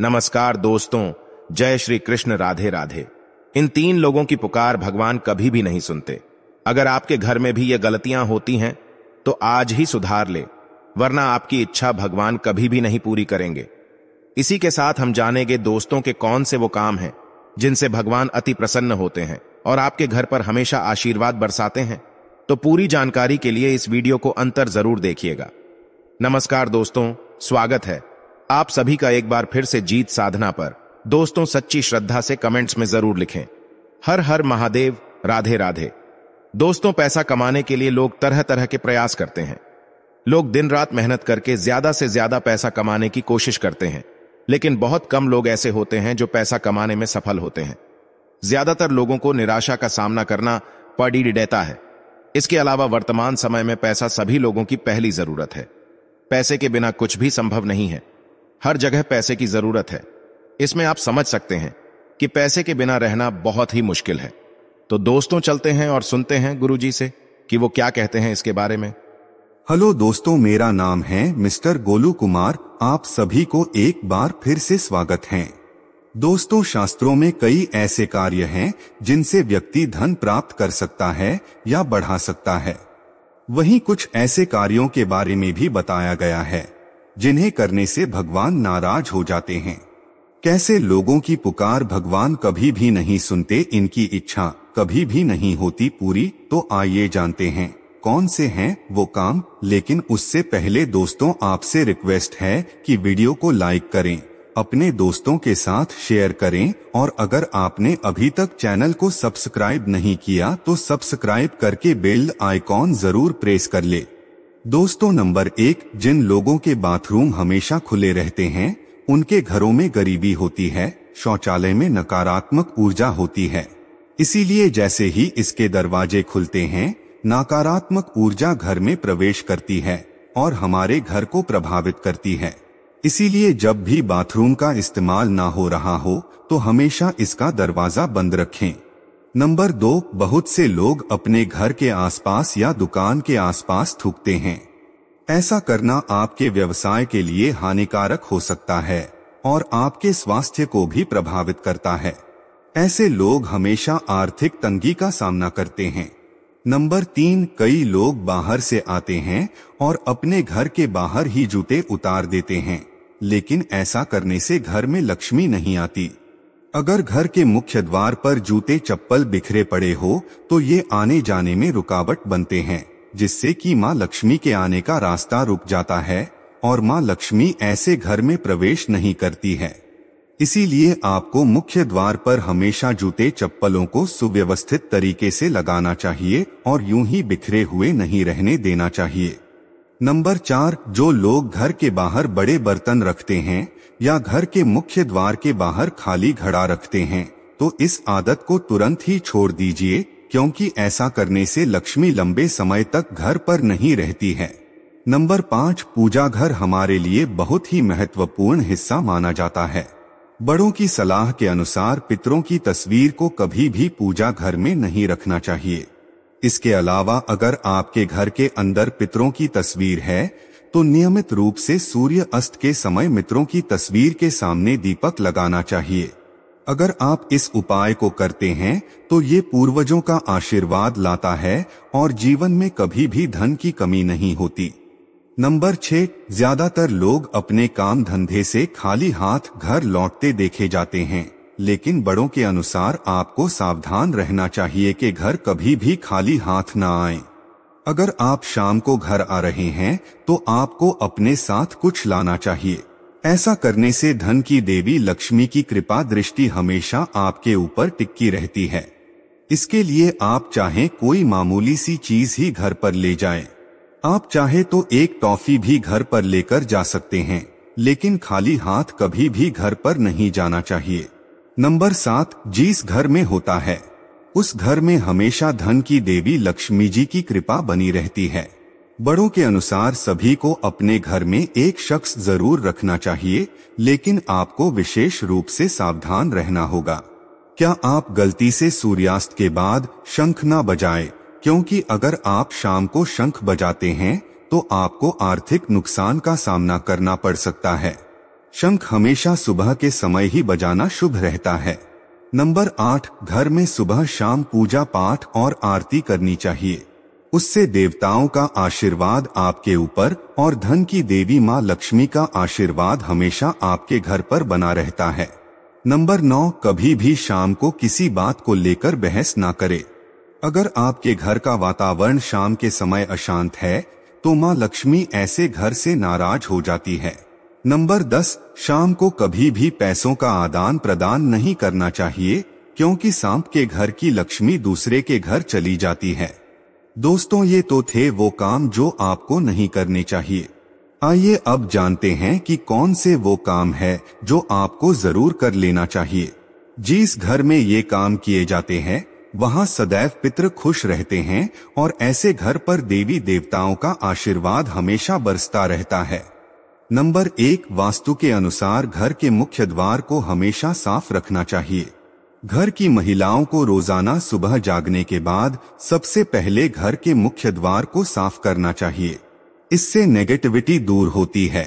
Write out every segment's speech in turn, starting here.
नमस्कार दोस्तों जय श्री कृष्ण राधे राधे इन तीन लोगों की पुकार भगवान कभी भी नहीं सुनते अगर आपके घर में भी ये गलतियां होती हैं तो आज ही सुधार ले वरना आपकी इच्छा भगवान कभी भी नहीं पूरी करेंगे इसी के साथ हम जानेंगे दोस्तों के कौन से वो काम हैं जिनसे भगवान अति प्रसन्न होते हैं और आपके घर पर हमेशा आशीर्वाद बरसाते हैं तो पूरी जानकारी के लिए इस वीडियो को अंतर जरूर देखिएगा नमस्कार दोस्तों स्वागत है आप सभी का एक बार फिर से जीत साधना पर दोस्तों सच्ची श्रद्धा से कमेंट्स में जरूर लिखें हर हर महादेव राधे राधे दोस्तों पैसा कमाने के लिए लोग तरह तरह के प्रयास करते हैं लोग दिन रात मेहनत करके ज्यादा से ज्यादा पैसा कमाने की कोशिश करते हैं लेकिन बहुत कम लोग ऐसे होते हैं जो पैसा कमाने में सफल होते हैं ज्यादातर लोगों को निराशा का सामना करना पड़ी डेता है इसके अलावा वर्तमान समय में पैसा सभी लोगों की पहली जरूरत है पैसे के बिना कुछ भी संभव नहीं है हर जगह पैसे की जरूरत है इसमें आप समझ सकते हैं कि पैसे के बिना रहना बहुत ही मुश्किल है तो दोस्तों चलते हैं और सुनते हैं गुरुजी से कि वो क्या कहते हैं इसके बारे में हेलो दोस्तों मेरा नाम है मिस्टर गोलू कुमार आप सभी को एक बार फिर से स्वागत है दोस्तों शास्त्रों में कई ऐसे कार्य हैं जिनसे व्यक्ति धन प्राप्त कर सकता है या बढ़ा सकता है वहीं कुछ ऐसे कार्यों के बारे में भी बताया गया है जिन्हें करने से भगवान नाराज हो जाते हैं कैसे लोगों की पुकार भगवान कभी भी नहीं सुनते इनकी इच्छा कभी भी नहीं होती पूरी तो आइए जानते हैं कौन से हैं वो काम लेकिन उससे पहले दोस्तों आपसे रिक्वेस्ट है कि वीडियो को लाइक करें अपने दोस्तों के साथ शेयर करें और अगर आपने अभी तक चैनल को सब्सक्राइब नहीं किया तो सब्सक्राइब करके बेल आइकॉन जरूर प्रेस कर ले दोस्तों नंबर एक जिन लोगों के बाथरूम हमेशा खुले रहते हैं उनके घरों में गरीबी होती है शौचालय में नकारात्मक ऊर्जा होती है इसीलिए जैसे ही इसके दरवाजे खुलते हैं नकारात्मक ऊर्जा घर में प्रवेश करती है और हमारे घर को प्रभावित करती है इसीलिए जब भी बाथरूम का इस्तेमाल ना हो रहा हो तो हमेशा इसका दरवाजा बंद रखें नंबर दो बहुत से लोग अपने घर के आसपास या दुकान के आसपास थूकते हैं ऐसा करना आपके व्यवसाय के लिए हानिकारक हो सकता है और आपके स्वास्थ्य को भी प्रभावित करता है ऐसे लोग हमेशा आर्थिक तंगी का सामना करते हैं नंबर तीन कई लोग बाहर से आते हैं और अपने घर के बाहर ही जूते उतार देते हैं लेकिन ऐसा करने से घर में लक्ष्मी नहीं आती अगर घर के मुख्य द्वार पर जूते चप्पल बिखरे पड़े हो तो ये आने जाने में रुकावट बनते हैं जिससे कि माँ लक्ष्मी के आने का रास्ता रुक जाता है और माँ लक्ष्मी ऐसे घर में प्रवेश नहीं करती है इसीलिए आपको मुख्य द्वार पर हमेशा जूते चप्पलों को सुव्यवस्थित तरीके से लगाना चाहिए और यूं ही बिखरे हुए नहीं रहने देना चाहिए नंबर चार जो लोग घर के बाहर बड़े बर्तन रखते हैं या घर के मुख्य द्वार के बाहर खाली घड़ा रखते हैं तो इस आदत को तुरंत ही छोड़ दीजिए क्योंकि ऐसा करने से लक्ष्मी लंबे समय तक घर पर नहीं रहती है नंबर पाँच पूजा घर हमारे लिए बहुत ही महत्वपूर्ण हिस्सा माना जाता है बड़ों की सलाह के अनुसार पितरों की तस्वीर को कभी भी पूजा घर में नहीं रखना चाहिए इसके अलावा अगर आपके घर के अंदर पितरों की तस्वीर है तो नियमित रूप से सूर्य अस्त के समय मित्रों की तस्वीर के सामने दीपक लगाना चाहिए अगर आप इस उपाय को करते हैं तो ये पूर्वजों का आशीर्वाद लाता है और जीवन में कभी भी धन की कमी नहीं होती नंबर छह ज्यादातर लोग अपने काम धंधे से खाली हाथ घर लौटते देखे जाते हैं लेकिन बड़ों के अनुसार आपको सावधान रहना चाहिए कि घर कभी भी खाली हाथ न आए अगर आप शाम को घर आ रहे हैं तो आपको अपने साथ कुछ लाना चाहिए ऐसा करने से धन की देवी लक्ष्मी की कृपा दृष्टि हमेशा आपके ऊपर टिक्की रहती है इसके लिए आप चाहे कोई मामूली सी चीज ही घर पर ले जाएं। आप चाहे तो एक टॉफी भी घर पर लेकर जा सकते हैं लेकिन खाली हाथ कभी भी घर पर नहीं जाना चाहिए नंबर सात जीस घर में होता है उस घर में हमेशा धन की देवी लक्ष्मी जी की कृपा बनी रहती है बड़ों के अनुसार सभी को अपने घर में एक शख्स जरूर रखना चाहिए लेकिन आपको विशेष रूप से सावधान रहना होगा क्या आप गलती से सूर्यास्त के बाद शंख ना बजाएं क्योंकि अगर आप शाम को शंख बजाते हैं तो आपको आर्थिक नुकसान का सामना करना पड़ सकता है शंख हमेशा सुबह के समय ही बजाना शुभ रहता है नंबर आठ घर में सुबह शाम पूजा पाठ और आरती करनी चाहिए उससे देवताओं का आशीर्वाद आपके ऊपर और धन की देवी माँ लक्ष्मी का आशीर्वाद हमेशा आपके घर पर बना रहता है नंबर नौ कभी भी शाम को किसी बात को लेकर बहस ना करे अगर आपके घर का वातावरण शाम के समय अशांत है तो माँ लक्ष्मी ऐसे घर से नाराज हो जाती है नंबर 10 शाम को कभी भी पैसों का आदान प्रदान नहीं करना चाहिए क्योंकि सांप के घर की लक्ष्मी दूसरे के घर चली जाती है दोस्तों ये तो थे वो काम जो आपको नहीं करने चाहिए आइए अब जानते हैं कि कौन से वो काम है जो आपको जरूर कर लेना चाहिए जिस घर में ये काम किए जाते हैं वहाँ सदैव पितृ खुश रहते हैं और ऐसे घर पर देवी देवताओं का आशीर्वाद हमेशा बरसता रहता है नंबर एक वास्तु के अनुसार घर के मुख्य द्वार को हमेशा साफ रखना चाहिए घर की महिलाओं को रोजाना सुबह जागने के बाद सबसे पहले घर के मुख्य द्वार को साफ करना चाहिए इससे नेगेटिविटी दूर होती है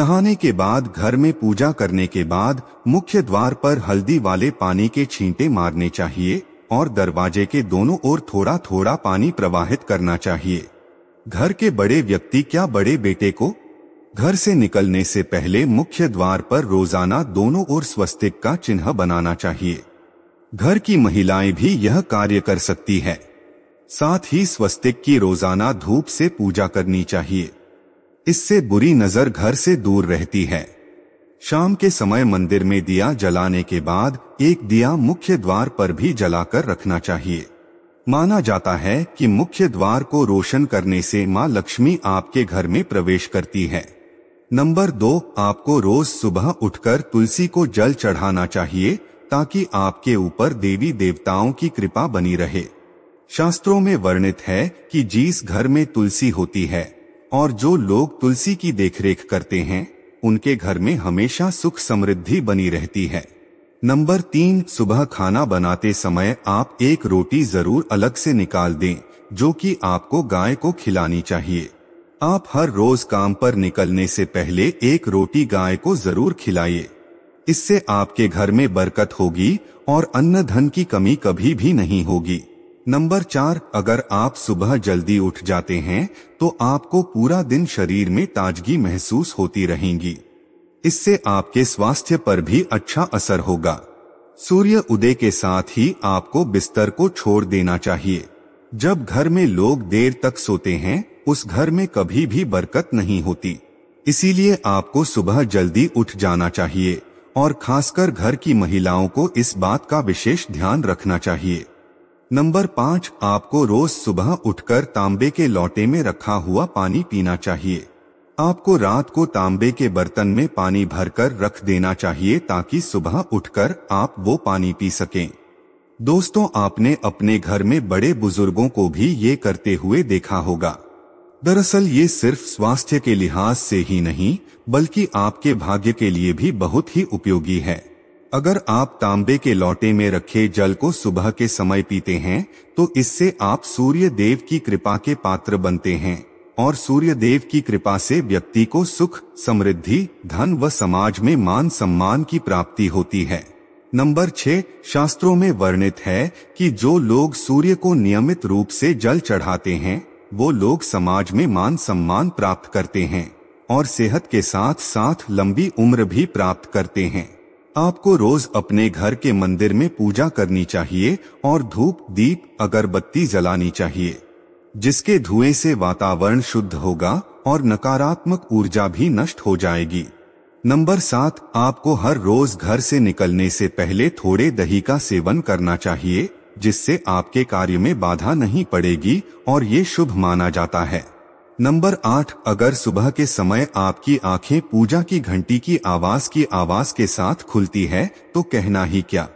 नहाने के बाद घर में पूजा करने के बाद मुख्य द्वार पर हल्दी वाले पानी के छींटे मारने चाहिए और दरवाजे के दोनों ओर थोड़ा थोड़ा पानी प्रवाहित करना चाहिए घर के बड़े व्यक्ति क्या बड़े बेटे को घर से निकलने से पहले मुख्य द्वार पर रोजाना दोनों ओर स्वस्तिक का चिन्ह बनाना चाहिए घर की महिलाएं भी यह कार्य कर सकती है साथ ही स्वस्तिक की रोजाना धूप से पूजा करनी चाहिए इससे बुरी नजर घर से दूर रहती है शाम के समय मंदिर में दिया जलाने के बाद एक दिया मुख्य द्वार पर भी जलाकर रखना चाहिए माना जाता है कि मुख्य द्वार को रोशन करने से मां लक्ष्मी आपके घर में प्रवेश करती है नंबर दो आपको रोज सुबह उठकर तुलसी को जल चढ़ाना चाहिए ताकि आपके ऊपर देवी देवताओं की कृपा बनी रहे शास्त्रों में वर्णित है कि जिस घर में तुलसी होती है और जो लोग तुलसी की देखरेख करते हैं उनके घर में हमेशा सुख समृद्धि बनी रहती है नंबर तीन सुबह खाना बनाते समय आप एक रोटी जरूर अलग से निकाल दें जो कि आपको गाय को खिलानी चाहिए आप हर रोज काम पर निकलने से पहले एक रोटी गाय को जरूर खिलाइए इससे आपके घर में बरकत होगी और अन्न धन की कमी कभी भी नहीं होगी नंबर चार अगर आप सुबह जल्दी उठ जाते हैं तो आपको पूरा दिन शरीर में ताजगी महसूस होती रहेगी इससे आपके स्वास्थ्य पर भी अच्छा असर होगा सूर्य उदय के साथ ही आपको बिस्तर को छोड़ देना चाहिए जब घर में लोग देर तक सोते हैं उस घर में कभी भी बरकत नहीं होती इसीलिए आपको सुबह जल्दी उठ जाना चाहिए और खासकर घर की महिलाओं को इस बात का विशेष ध्यान रखना चाहिए नंबर पाँच आपको रोज सुबह उठकर तांबे के लौटे में रखा हुआ पानी पीना चाहिए आपको रात को तांबे के बर्तन में पानी भरकर रख देना चाहिए ताकि सुबह उठकर आप वो पानी पी सकें दोस्तों आपने अपने घर में बड़े बुजुर्गों को भी ये करते हुए देखा होगा दरअसल ये सिर्फ स्वास्थ्य के लिहाज से ही नहीं बल्कि आपके भाग्य के लिए भी बहुत ही उपयोगी है अगर आप तांबे के लौटे में रखे जल को सुबह के समय पीते हैं तो इससे आप सूर्य देव की कृपा के पात्र बनते हैं और सूर्य देव की कृपा से व्यक्ति को सुख समृद्धि धन व समाज में मान सम्मान की प्राप्ति होती है नंबर छह शास्त्रों में वर्णित है कि जो लोग सूर्य को नियमित रूप से जल चढ़ाते हैं वो लोग समाज में मान सम्मान प्राप्त करते हैं और सेहत के साथ साथ लंबी उम्र भी प्राप्त करते हैं आपको रोज अपने घर के मंदिर में पूजा करनी चाहिए और धूप दीप अगरबत्ती जलानी चाहिए जिसके धुएं से वातावरण शुद्ध होगा और नकारात्मक ऊर्जा भी नष्ट हो जाएगी नंबर सात आपको हर रोज घर से निकलने से पहले थोड़े दही का सेवन करना चाहिए जिससे आपके कार्य में बाधा नहीं पड़ेगी और ये शुभ माना जाता है नंबर आठ अगर सुबह के समय आपकी आंखें पूजा की घंटी की आवाज की आवाज के साथ खुलती है तो कहना ही क्या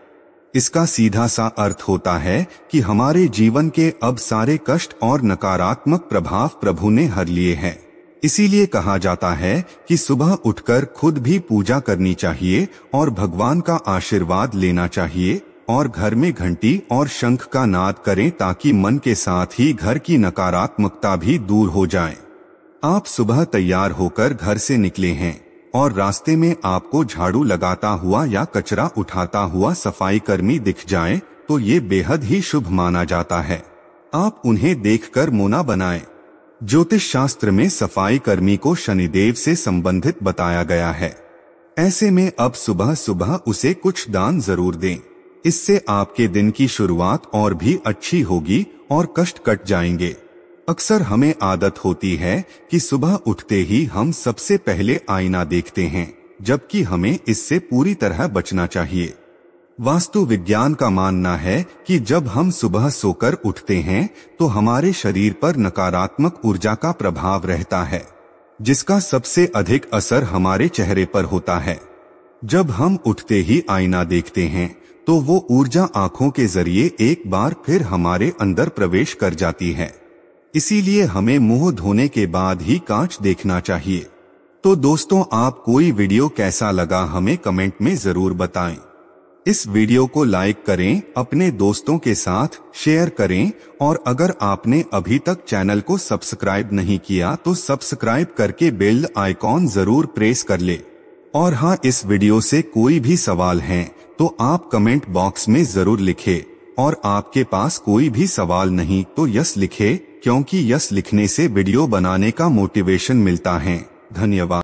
इसका सीधा सा अर्थ होता है कि हमारे जीवन के अब सारे कष्ट और नकारात्मक प्रभाव प्रभु ने हर लिए हैं इसीलिए कहा जाता है कि सुबह उठकर खुद भी पूजा करनी चाहिए और भगवान का आशीर्वाद लेना चाहिए और घर में घंटी और शंख का नाद करें ताकि मन के साथ ही घर की नकारात्मकता भी दूर हो जाए आप सुबह तैयार होकर घर से निकले हैं और रास्ते में आपको झाड़ू लगाता हुआ या कचरा उठाता हुआ सफाई कर्मी दिख जाए तो ये बेहद ही शुभ माना जाता है आप उन्हें देखकर मोना बनाएं। ज्योतिष शास्त्र में सफाई कर्मी को शनिदेव से संबंधित बताया गया है ऐसे में अब सुबह सुबह उसे कुछ दान जरूर दें इससे आपके दिन की शुरुआत और भी अच्छी होगी और कष्ट कट जाएंगे अक्सर हमें आदत होती है कि सुबह उठते ही हम सबसे पहले आईना देखते हैं जबकि हमें इससे पूरी तरह बचना चाहिए वास्तु विज्ञान का मानना है कि जब हम सुबह सोकर उठते हैं तो हमारे शरीर पर नकारात्मक ऊर्जा का प्रभाव रहता है जिसका सबसे अधिक असर हमारे चेहरे पर होता है जब हम उठते ही आईना देखते हैं तो वो ऊर्जा आंखों के जरिए एक बार फिर हमारे अंदर प्रवेश कर जाती है इसीलिए हमें मुंह धोने के बाद ही कांच देखना चाहिए तो दोस्तों आप कोई वीडियो कैसा लगा हमें कमेंट में जरूर बताएं इस वीडियो को लाइक करें अपने दोस्तों के साथ शेयर करें और अगर आपने अभी तक चैनल को सब्सक्राइब नहीं किया तो सब्सक्राइब करके बेल आइकॉन जरूर प्रेस कर लें और हाँ इस वीडियो से कोई भी सवाल है तो आप कमेंट बॉक्स में जरूर लिखे और आपके पास कोई भी सवाल नहीं तो यस लिखे क्योंकि यस लिखने से वीडियो बनाने का मोटिवेशन मिलता है धन्यवाद